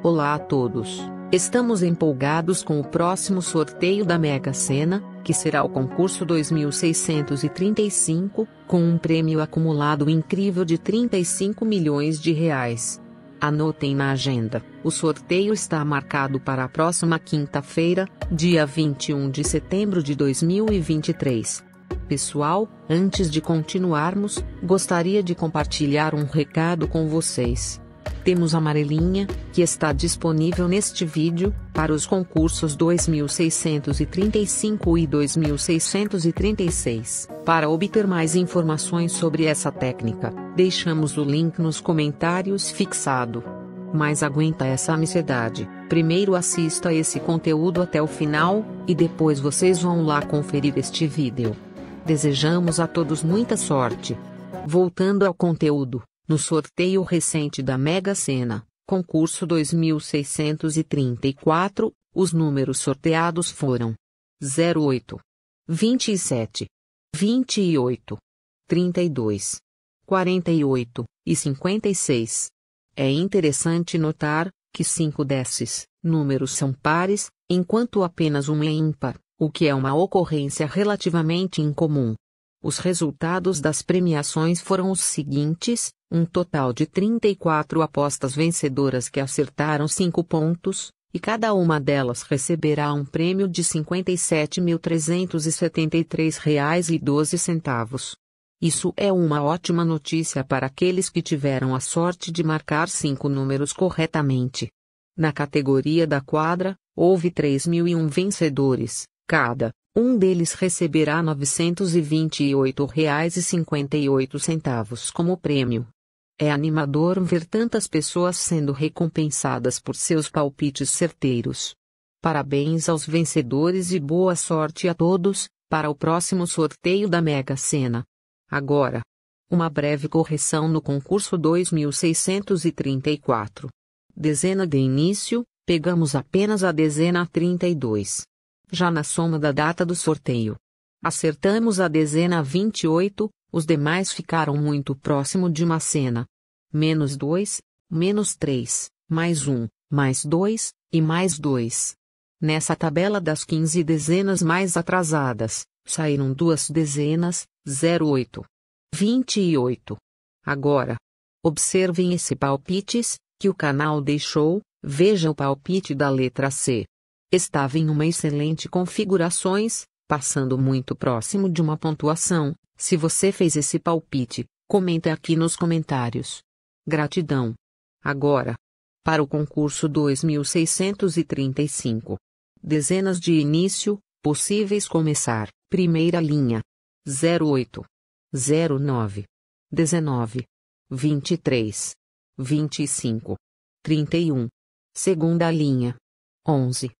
Olá a todos! Estamos empolgados com o próximo sorteio da Mega Sena, que será o concurso 2635, com um prêmio acumulado incrível de 35 milhões de reais. Anotem na agenda. O sorteio está marcado para a próxima quinta-feira, dia 21 de setembro de 2023. Pessoal, antes de continuarmos, gostaria de compartilhar um recado com vocês temos a amarelinha, que está disponível neste vídeo, para os concursos 2635 e 2636. Para obter mais informações sobre essa técnica, deixamos o link nos comentários fixado. Mas aguenta essa ansiedade. Primeiro assista esse conteúdo até o final, e depois vocês vão lá conferir este vídeo. Desejamos a todos muita sorte. Voltando ao conteúdo no sorteio recente da Mega Sena, concurso 2634, os números sorteados foram 08, 27, 28, 32, 48 e 56. É interessante notar que cinco desses números são pares, enquanto apenas um é ímpar, o que é uma ocorrência relativamente incomum. Os resultados das premiações foram os seguintes: um total de 34 apostas vencedoras que acertaram 5 pontos, e cada uma delas receberá um prêmio de R$ 57.373,12. Isso é uma ótima notícia para aqueles que tiveram a sorte de marcar cinco números corretamente. Na categoria da quadra, houve 3.001 vencedores, cada, um deles receberá R$ 928,58 como prêmio. É animador ver tantas pessoas sendo recompensadas por seus palpites certeiros. Parabéns aos vencedores e boa sorte a todos para o próximo sorteio da Mega Sena. Agora, uma breve correção no concurso 2634. Dezena de início, pegamos apenas a dezena 32 já na soma da data do sorteio. Acertamos a dezena 28, os demais ficaram muito próximo de uma cena. Menos 2, menos 3, mais 1, mais 2, e mais 2. Nessa tabela das 15 dezenas mais atrasadas, saíram duas dezenas, 08. 28. Agora, observem esse palpites, que o canal deixou, veja o palpite da letra C. Estava em uma excelente configurações, passando muito próximo de uma pontuação. Se você fez esse palpite, comenta aqui nos comentários. Gratidão. Agora, para o concurso 2635. Dezenas de início, possíveis começar. Primeira linha. 08, 09, 19, 23, 25, 31. Segunda linha. 11,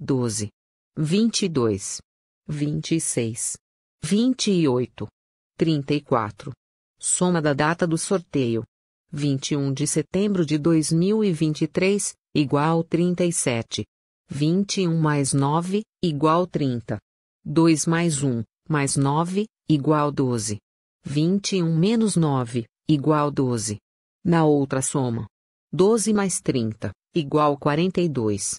doze, vinte e dois, vinte e seis, vinte e oito, trinta e quatro. Soma da data do sorteio: vinte e um de setembro de dois mil e e três igual trinta e sete. Vinte e um mais nove igual trinta. Dois mais um mais nove igual doze. Vinte e um menos nove igual doze. Na outra soma: doze mais trinta igual quarenta e dois.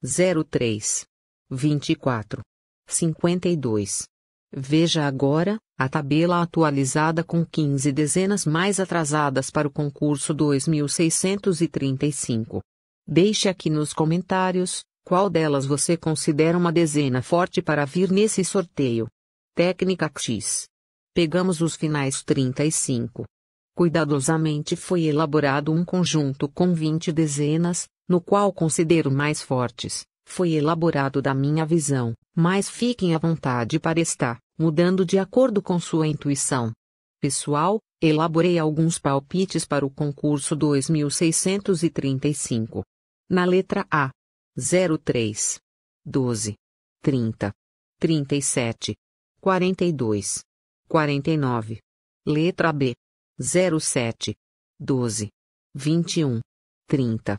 03 24 52. Veja agora a tabela atualizada com 15 dezenas mais atrasadas para o concurso 2635. Deixe aqui nos comentários qual delas você considera uma dezena forte para vir nesse sorteio. Técnica X. Pegamos os finais 35. Cuidadosamente foi elaborado um conjunto com 20 dezenas, no qual considero mais fortes, foi elaborado da minha visão, mas fiquem à vontade para estar mudando de acordo com sua intuição. Pessoal, elaborei alguns palpites para o concurso 2635. Na letra A: 03, 12, 30, 37, 42, 49. Letra B: 07, 12, 21, 30,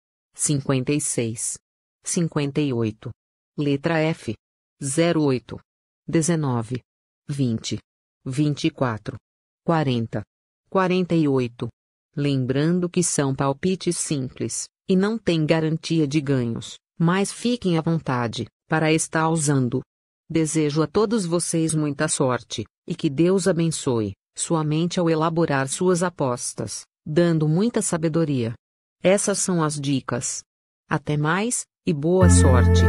56, 58, letra F, 08, 19, 20, 24, 40, 48. Lembrando que são palpites simples, e não tem garantia de ganhos, mas fiquem à vontade, para estar usando. Desejo a todos vocês muita sorte, e que Deus abençoe, sua mente ao elaborar suas apostas, dando muita sabedoria. Essas são as dicas. Até mais, e boa sorte!